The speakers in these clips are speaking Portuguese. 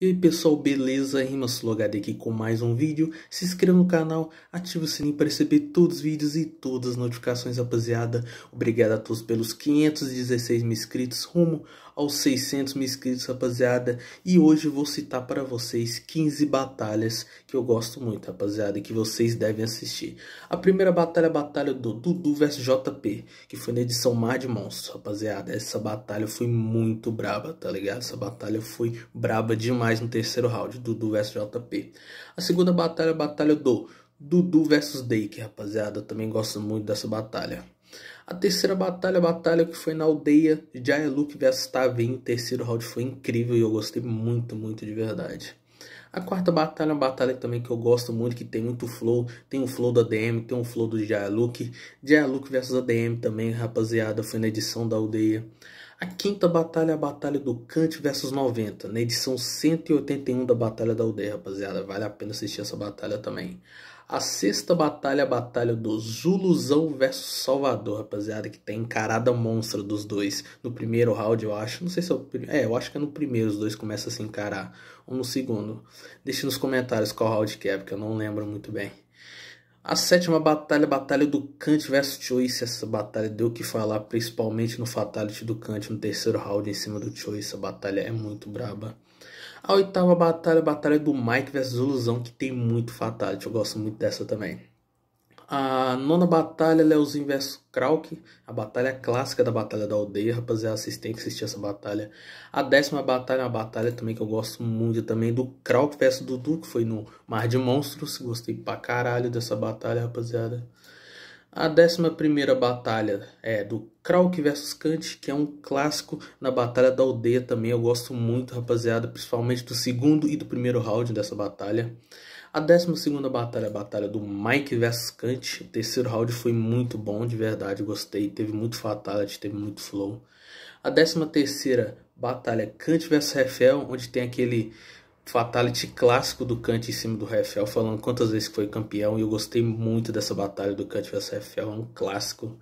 E aí pessoal, beleza? RimaSulogade aqui com mais um vídeo. Se inscreva no canal, ative o sininho para receber todos os vídeos e todas as notificações, rapaziada. Obrigado a todos pelos 516 mil inscritos, rumo aos 600 mil inscritos, rapaziada. E hoje eu vou citar para vocês 15 batalhas que eu gosto muito, rapaziada, e que vocês devem assistir. A primeira batalha é a batalha do Dudu vs JP, que foi na edição Mar de Monstros, rapaziada. Essa batalha foi muito braba, tá ligado? Essa batalha foi braba demais mais no terceiro round, Dudu vs JP. A segunda batalha é a batalha do Dudu vs Dake, rapaziada. Eu também gosto muito dessa batalha. A terceira batalha, é a batalha que foi na aldeia, Jaya Luke vs Tavin. O terceiro round foi incrível e eu gostei muito, muito de verdade. A quarta batalha é uma batalha também que eu gosto muito, que tem muito flow. Tem um flow da DM, tem um flow do Dialuk. Dialuk versus ADM também, rapaziada, foi na edição da aldeia. A quinta batalha é a batalha do Kant versus 90, na edição 181 da Batalha da Aldeia, rapaziada. Vale a pena assistir essa batalha também. A sexta batalha é a batalha do Zuluzão versus Salvador, rapaziada, que tem encarada monstra dos dois. No primeiro round, eu acho. Não sei se é o É, eu acho que é no primeiro os dois começam a se encarar. Ou no segundo. Deixe nos comentários qual round que é, porque eu não lembro muito bem. A sétima batalha, é a batalha do Kant versus Choice. Essa batalha deu o que falar, principalmente no Fatality do Kant no terceiro round em cima do Choice. A batalha é muito braba. A oitava batalha, a batalha do Mike versus Ilusão, que tem muito fatality, eu gosto muito dessa também. A nona batalha, Leozinho vs Krauk, a batalha clássica da Batalha da Aldeia, rapaziada, vocês têm que assistir essa batalha. A décima batalha, é uma batalha também que eu gosto muito também, do Krauk versus Dudu, que foi no Mar de Monstros, gostei pra caralho dessa batalha, rapaziada. A 11 Batalha é do Krauk versus Kant, que é um clássico na Batalha da Aldeia também. Eu gosto muito, rapaziada, principalmente do segundo e do primeiro round dessa batalha. A 12 Batalha é a Batalha do Mike versus Kant. O terceiro round foi muito bom, de verdade, gostei. Teve muito fatality, teve muito flow. A 13 Batalha é Kant versus Rafael, onde tem aquele fatality clássico do Kant em cima do Rafael, falando quantas vezes foi campeão. E eu gostei muito dessa batalha do Kant versus Rafael, é um clássico.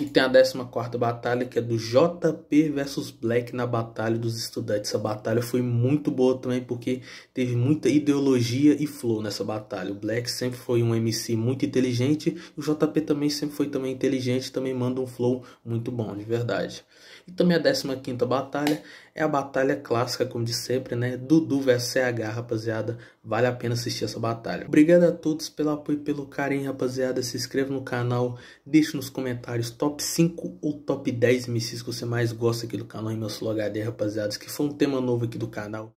E tem a 14 batalha, que é do JP versus Black na Batalha dos Estudantes. Essa batalha foi muito boa também, porque teve muita ideologia e flow nessa batalha. O Black sempre foi um MC muito inteligente, o JP também sempre foi também inteligente, também manda um flow muito bom, de verdade. E também a 15 batalha é a batalha clássica, como de sempre, né? Dudu vs CH, rapaziada. Vale a pena assistir essa batalha. Obrigado a todos pelo apoio e pelo carinho, rapaziada. Se inscreva no canal, deixe nos comentários top 5 ou top 10 MCs que você mais gosta aqui do canal em meu Slow HD, rapaziada. Que foi um tema novo aqui do canal.